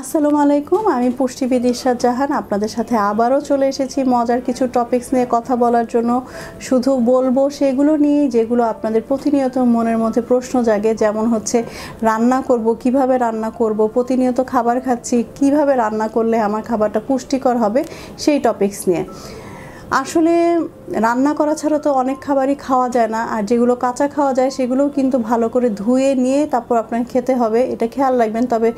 আসসালামু আলাইকুম আমি পুষ্টিবিদ ইশাদ জাহান আপনাদের সাথে আবারও চলে এসেছি মজার কিছু টপিকস নিয়ে কথা বলার জন্য শুধু বলবো সেগুলো নিয়ে যেগুলো আপনাদের প্রতিনিয়ত মনের মধ্যে প্রশ্ন জাগে যেমন হচ্ছে রান্না করব কিভাবে রান্না করব প্রতিনিয়ত খাবার খাচ্ছি কিভাবে রান্না করলে আমার খাবারটা পুষ্টিকর হবে সেই টপিকস নিয়ে আসলে রান্না করা ছাড়া তো অনেক খাবারই খাওয়া যায় না আর যেগুলো কাঁচা খাওয়া যায় সেগুলোও কিন্তু ভালো করে ধুয়ে নিয়ে তারপর আপনার খেতে হবে এটা খেয়াল রাখবেন তবে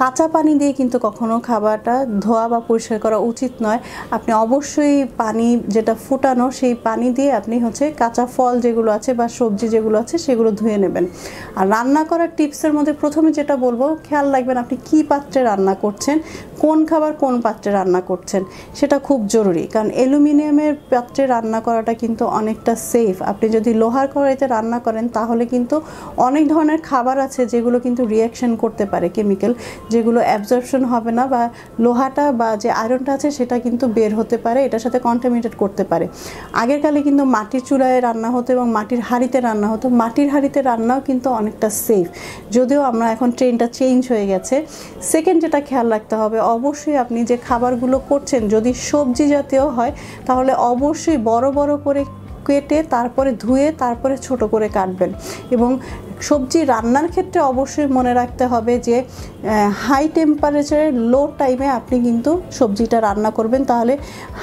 কাঁচা পানি দিয়ে কিন্তু কখনো খাবারটা ধোয়া বা পরিষ্কার করা উচিত নয় আপনি অবশ্যই পানি যেটা ফুটানো সেই পানি দিয়ে আপনি হচ্ছে কাঁচা ফল যেগুলো আছে বা সবজি যেগুলো আছে সেগুলো ধুয়ে নেবেন আর রান্না করার টিপসের মধ্যে প্রথমে যেটা বলবো খেয়াল রাখবেন আপনি কি পাত্রে রান্না করছেন কোন খাবার কোন পাত্রে রান্না করছেন সেটা খুব জরুরি কারণ অ্যালুমিনিয়ামের পাত্রে রান্না রান্না করাটা কিন্তু অনেকটা সেফ আপনি যদি লোহার কড়াইতে রান্না করেন তাহলে কিন্তু অনেক ধরনের খাবার আছে যেগুলো কিন্তু রিয়াকশন করতে পারে কেমিক্যাল যেগুলো অ্যাবজর্পশন হবে না বা লোহাটা বা যে আয়রনটা আছে সেটা কিন্তু বের হতে পারে এটার সাথে কন্টামিনেট করতে পারে আগের কালে কিন্তু মাটির চুলায় রান্না হতো এবং মাটির হাঁড়িতে রান্না হতো মাটির হাঁড়িতে রান্নাও কিন্তু অনেকটা সেফ যদিও আমরা এখন ট্রেনটা চেঞ্জ হয়ে গেছে সেকেন্ড যেটা খেয়াল রাখতে হবে অবশ্যই আপনি যে খাবারগুলো করছেন যদি সবজি জাতীয় হয় তাহলে অবশ্যই বড় বড় বড় করে কেটে তারপরে ধুয়ে তারপরে ছোট করে কাটবেন এবং সবজি রান্নার ক্ষেত্রে অবশ্যই মনে রাখতে হবে যে হাই টেম্পারেচারে লো টাইমে আপনি কিন্তু সবজিটা রান্না করবেন তাহলে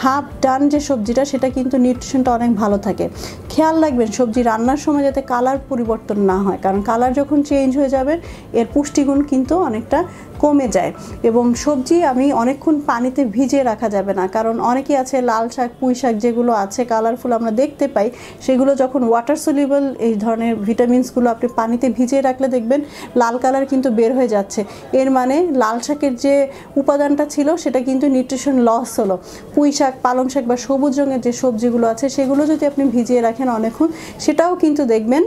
হাফ ডান যে সবজিটা সেটা কিন্তু নিউট্রিশনটা অনেক ভালো থাকে খেয়াল রাখবেন সবজি রান্নার সময় যাতে কালার পরিবর্তন না হয় কারণ কালার যখন চেঞ্জ হয়ে যাবে এর পুষ্টিগুণ কিন্তু অনেকটা কমে যায় এবং সবজি আমি অনেকক্ষণ পানিতে ভিজিয়ে রাখা যাবে না কারণ অনেকে আছে লাল শাক পুঁই শাক যেগুলো আছে কালারফুল আমরা দেখতে পাই সেগুলো যখন ওয়াটার সলিউবল এই ধরনের ভিটামিনসগুলো আপনি পানিতে ভিজিয়ে রাখলে দেখবেন লাল কালার কিন্তু বের হয়ে যাচ্ছে এর মানে লাল শাকের যে উপাদানটা ছিল সেটা কিন্তু নিউট্রিশন লস হলো পুঁই শাক পালং শাক বা সবুজ রঙের যে সবজিগুলো আছে সেগুলো যদি আপনি ভিজিয়ে রাখেন অনেকক্ষণ সেটাও কিন্তু দেখবেন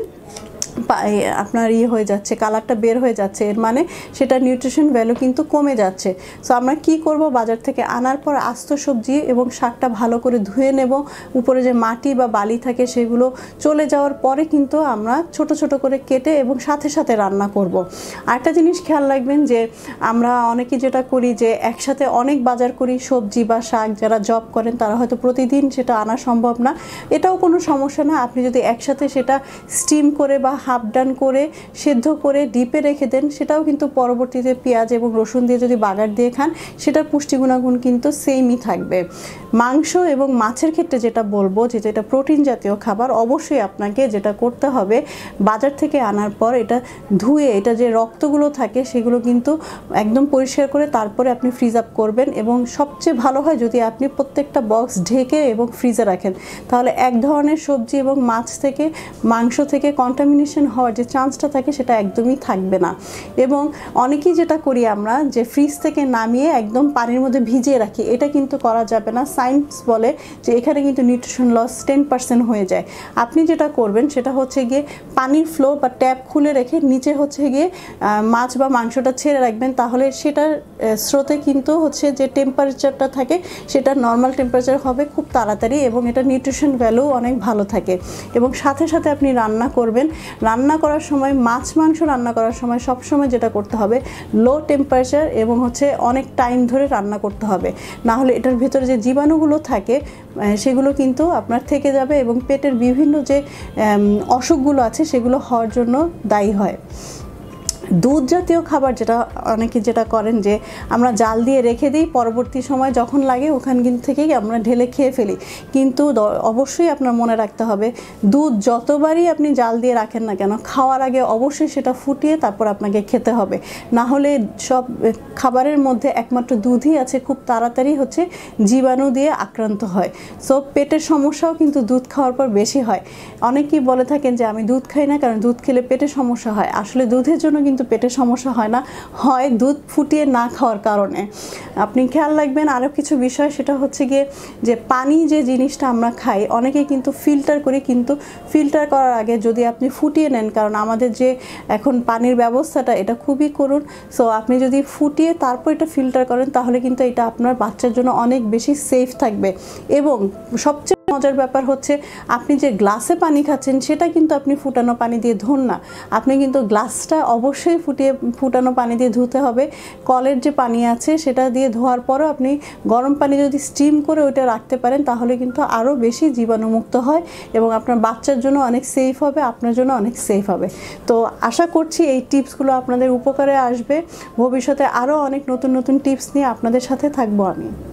আপনার ইয়ে হয়ে যাচ্ছে কালারটা বের হয়ে যাচ্ছে এর মানে সেটা নিউট্রিশন ভ্যালু কিন্তু কমে যাচ্ছে সো আমরা কি করব বাজার থেকে আনার পর আস্ত সবজি এবং শাকটা ভালো করে ধুয়ে নেব উপরে যে মাটি বা বালি থাকে সেগুলো চলে যাওয়ার পরে কিন্তু আমরা ছোট ছোট করে কেটে এবং সাথে সাথে রান্না করব। আরেকটা জিনিস খেয়াল রাখবেন যে আমরা অনেকে যেটা করি যে একসাথে অনেক বাজার করি সবজি বা শাক যারা জব করেন তারা হয়তো প্রতিদিন সেটা আনা সম্ভব না এটাও কোনো সমস্যা না আপনি যদি একসাথে সেটা স্টিম করে বা হাফ ডান করে সেদ্ধ করে ডিপে রেখে দেন সেটাও কিন্তু পরবর্তীতে পেঁয়াজ এবং রসুন দিয়ে যদি বাগার দিয়ে খান সেটার পুষ্টি গুণাগুণ কিন্তু সেমই থাকবে মাংস এবং মাছের ক্ষেত্রে যেটা বলবো যে যেটা প্রোটিন জাতীয় খাবার অবশ্যই আপনাকে যেটা করতে হবে বাজার থেকে আনার পর এটা ধুয়ে এটা যে রক্তগুলো থাকে সেগুলো কিন্তু একদম পরিষ্কার করে তারপরে আপনি ফ্রিজ আপ করবেন এবং সবচেয়ে ভালো হয় যদি আপনি প্রত্যেকটা বক্স ঢেকে এবং ফ্রিজে রাখেন তাহলে এক ধরনের সবজি এবং মাছ থেকে মাংস থেকে কন্টামিনেশন কম্পিটিশন হওয়ার যে চান্সটা থাকে সেটা একদমই থাকবে না এবং অনেকেই যেটা করি আমরা যে ফ্রিজ থেকে নামিয়ে একদম পানির মধ্যে ভিজিয়ে রাখি এটা কিন্তু করা যাবে না সায়েন্স বলে যে এখানে কিন্তু নিউট্রিশন লস টেন পার্সেন্ট হয়ে যায় আপনি যেটা করবেন সেটা হচ্ছে গিয়ে পানির ফ্লো বা ট্যাপ খুলে রেখে নিচে হচ্ছে গিয়ে মাছ বা মাংসটা ছেড়ে রাখবেন তাহলে সেটার স্রোতে কিন্তু হচ্ছে যে টেম্পারেচারটা থাকে সেটা নর্মাল টেম্পারেচার হবে খুব তাড়াতাড়ি এবং এটা নিউট্রিশন ভ্যালু অনেক ভালো থাকে এবং সাথে সাথে আপনি রান্না করবেন রান্না করার সময় মাছ মাংস রান্না করার সময় সব সময় যেটা করতে হবে লো টেম্পারেচার এবং হচ্ছে অনেক টাইম ধরে রান্না করতে হবে না হলে এটার ভেতরে যে জীবাণুগুলো থাকে সেগুলো কিন্তু আপনার থেকে যাবে এবং পেটের বিভিন্ন যে অসুখগুলো আছে সেগুলো হওয়ার জন্য দায়ী হয় দুধ জাতীয় খাবার যেটা অনেকে যেটা করেন যে আমরা জাল দিয়ে রেখে দিই পরবর্তী সময় যখন লাগে ওখান থেকেই আমরা ঢেলে খেয়ে ফেলি কিন্তু অবশ্যই আপনার মনে রাখতে হবে দুধ যতবারই আপনি জাল দিয়ে রাখেন না কেন খাওয়ার আগে অবশ্যই সেটা ফুটিয়ে তারপর আপনাকে খেতে হবে না হলে সব খাবারের মধ্যে একমাত্র দুধই আছে খুব তাড়াতাড়ি হচ্ছে জীবাণু দিয়ে আক্রান্ত হয় সো পেটের সমস্যাও কিন্তু দুধ খাওয়ার পর বেশি হয় অনেকেই বলে থাকেন যে আমি দুধ খাই না কারণ দুধ খেলে পেটের সমস্যা হয় আসলে দুধের জন্য কিন্তু কিন্তু পেটের সমস্যা হয় না হয় দুধ ফুটিয়ে না খাওয়ার কারণে আপনি খেয়াল রাখবেন আরও কিছু বিষয় সেটা হচ্ছে গিয়ে যে পানি যে জিনিসটা আমরা খাই অনেকে কিন্তু ফিল্টার করি কিন্তু ফিল্টার করার আগে যদি আপনি ফুটিয়ে নেন কারণ আমাদের যে এখন পানির ব্যবস্থাটা এটা খুবই করুন সো আপনি যদি ফুটিয়ে তারপর এটা ফিল্টার করেন তাহলে কিন্তু এটা আপনার বাচ্চার জন্য অনেক বেশি সেফ থাকবে এবং সবচেয়ে মজার ব্যাপার হচ্ছে আপনি যে গ্লাসে পানি খাচ্ছেন সেটা কিন্তু আপনি ফুটানো পানি দিয়ে ধুন না আপনি কিন্তু গ্লাসটা অবশ্যই ফুটিয়ে ফুটানো পানি দিয়ে ধুতে হবে কলের যে পানি আছে সেটা দিয়ে ধোয়ার পরও আপনি গরম পানি যদি স্টিম করে ওইটা রাখতে পারেন তাহলে কিন্তু আরও বেশি জীবাণুমুক্ত হয় এবং আপনার বাচ্চার জন্য অনেক সেফ হবে আপনার জন্য অনেক সেফ হবে তো আশা করছি এই টিপসগুলো আপনাদের উপকারে আসবে ভবিষ্যতে আরও অনেক নতুন নতুন টিপস নিয়ে আপনাদের সাথে থাকবো আমি